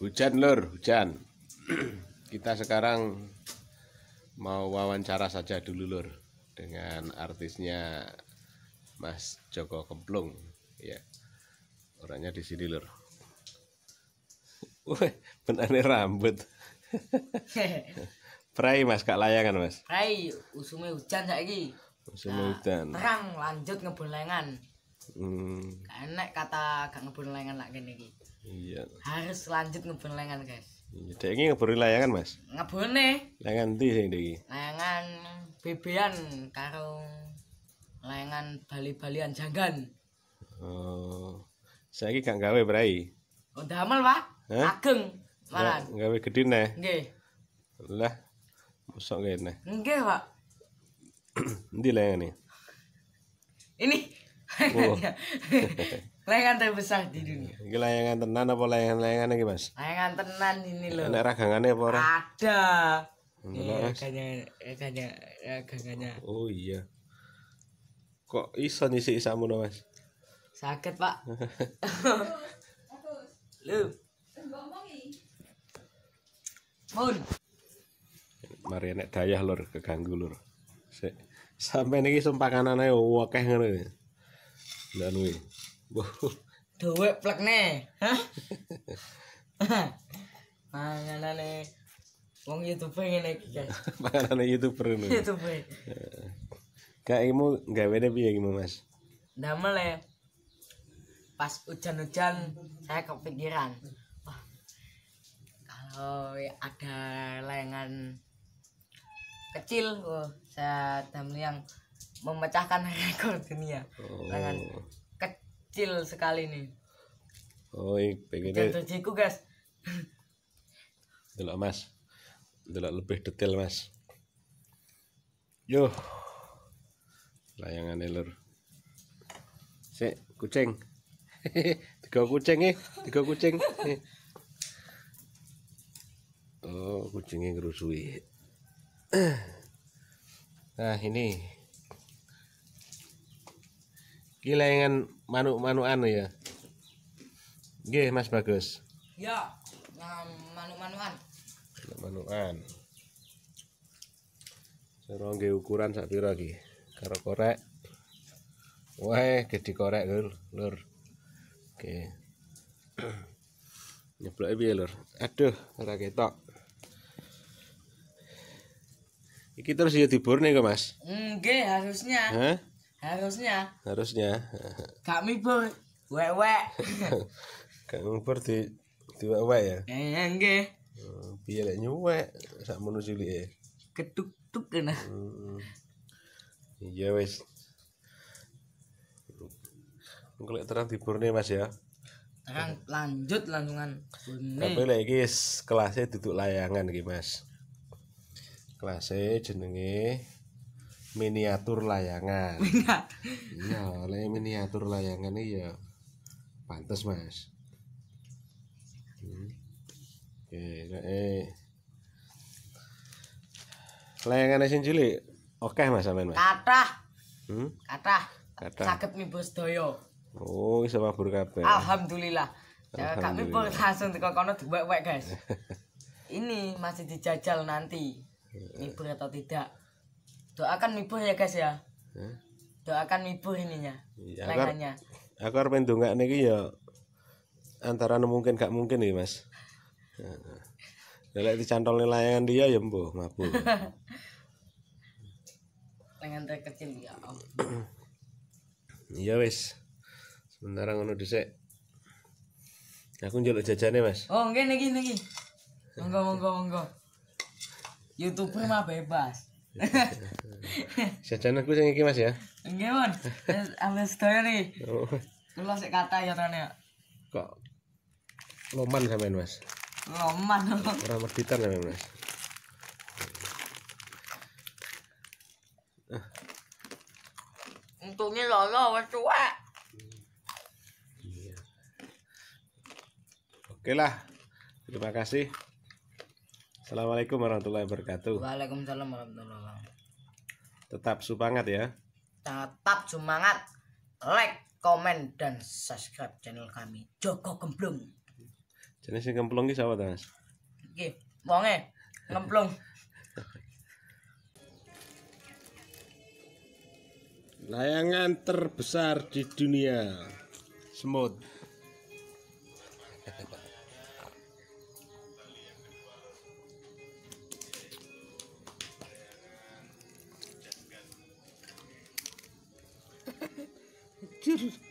Hujan lur, hujan. Kita sekarang mau wawancara saja dulu lur dengan artisnya Mas Joko Kemplung ya. Orangnya di sini lur. Wah, benar rambut. Prai Mas kak layangan Mas. Prai usume hujan saiki. Musim nah, hujan. Terang lanjut ngebulengan. Hmm. Enak kata kak ngebulengan lak kene iki iya harus lanjut ngebun lengan guys iya dek ini ngebun layangan mas ngebun nih layangan di sing dek layangan bebean karo layangan bali-balian janggan oh saya ini gak gawe berai oh damel pak ageng malah gawe gede nih nggih lah mosok kene nggih pak Ndi layangan ini ini oh. layangan terbesar di dunia ini layangan tenan apa layangan layangan lagi mas layangan tenan ini loh enak ragangannya apa orang ada iya, ragangannya oh iya kok iso nyisi isamu no mas sakit pak lu mun mari enek dayah lur keganggu lur sampai niki sumpah kanane akeh ngono lha nuwi Duwe plekne. Hah? Manganane wong YouTuber ngene iki, Guys. Manganane YouTuber ngono. YouTuber. Eh, Kaimu gawene piye iki, Mas? Damel ya. E. Pas hujan-hujan saya kepikiran. Wah. Kalau ada layangan kecil, oh, saya damel yang memecahkan rekor dunia. Oh kecil sekali nih oh iya, pengen jatuh ciku guys delok mas delok lebih detail mas yo layangan lur si kucing tiga kucing eh tiga kucing oh kucingnya ngerusui nah ini kilengan manuk-manuk anu ya Nggih Mas Bagus ya nah, manuk-manukan manuan. Serong nggih ukuran sak pira karo korek Wah, gede korek lur, lur. Oke. Nyebloke piye lur? Aduh, ora ketok. Iki terus ya nih, kok, Mas? Nggih, harusnya. Hah? Harusnya. Harusnya. kak mibur wewek. kak mibur di di wewek ya. Eh iya, nge oh, Piye lek nyuwek sak menuju cilike. Ketuk-tuk kena. Hmm. Iya wes Mungkin terang terang diburne Mas ya. Terang lanjut langsungan. Tapi lagi kelasnya duduk layangan gitu Mas. Kelasnya jenenge miniatur layangan iya oleh miniatur layangan ini ya pantas mas hmm. Oke, oke eh layangan sing cilik oke mas amin mas kathah hmm? kathah kathah saged mimbus oh iso mabur kabeh alhamdulillah ya, kami pun langsung teko kono duwek-wek guys ini masih dijajal nanti libur atau tidak doakan mibuh ya guys ya doakan mibuh ininya iya, ya, lengannya aku harus pendongak nih ya antara mungkin gak mungkin nih mas Lelek ya, dicantol layangan dia ya mbuh mabu. Lengan terkecil ya. om Iya wis. Sementara ngono dicek Aku jajan nih Mas. Oh, nggih niki niki. Monggo monggo monggo. YouTuber mah bebas. Sajana ku sing iki Mas ya. Nggih, Mon. Eh, ambil sedaya nih. Oh. Kula sik kata ya tane. Ya. Kok loman sampean, Mas? Loman. Ora merditan sampean, Mas. Untungnya lolo wis tuwek. Oke lah. Terima kasih. Assalamualaikum warahmatullahi wabarakatuh. Waalaikumsalam warahmatullahi wabarakatuh. Tetap semangat ya. Tetap semangat. Like, comment, dan subscribe channel kami. Joko Kemplung. Jenis sing kemplung ki sapa Mas? Iki, wonge Layangan terbesar di dunia. Semut. Toodles.